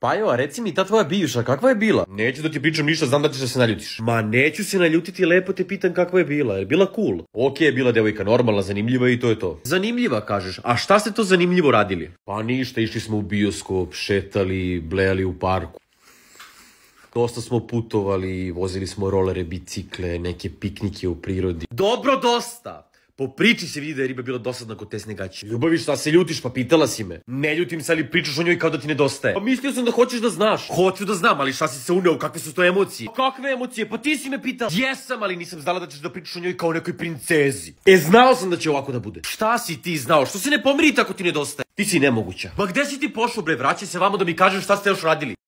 Pa a reci mi, ta tvoja bivša, kakva je bila? Neću da ti pričam ništa, znam da ćeš se naljutiš. Ma neću se naljutiti, lepo te pitam kakva je bila, je bila cool? Ok je bila devojka, normalna, zanimljiva i to je to. Zanimljiva, kažeš, a šta ste to zanimljivo radili? Pa ništa, išli smo u bioskop, šetali, blejali u parku. Dosta smo putovali, vozili smo rolere, bicikle, neke piknike u prirodi. Dobro, dosta! Po priči se vidi da je riba bila dosadna kod te snegače. Ljubavi, šta se ljutiš, pa pitala si me. Ne ljutim se, ali pričaš o njoj kao da ti nedostaje. Pa mislio sam da hoćeš da znaš. Hoću da znam, ali šta si se uneo, kakve su to emocije? Pa kakve emocije? Pa ti si me pitala. Jesam, ali nisam znala da ćeš da pričaš o njoj kao o nekoj princezi. E, znao sam da će ovako da bude. Šta si ti znao? Što se ne pomiri ako ti nedostaje? Ti si nemoguća. Pa gde si ti pošao, bre? se vamo da mi kažeš šta ste još radili.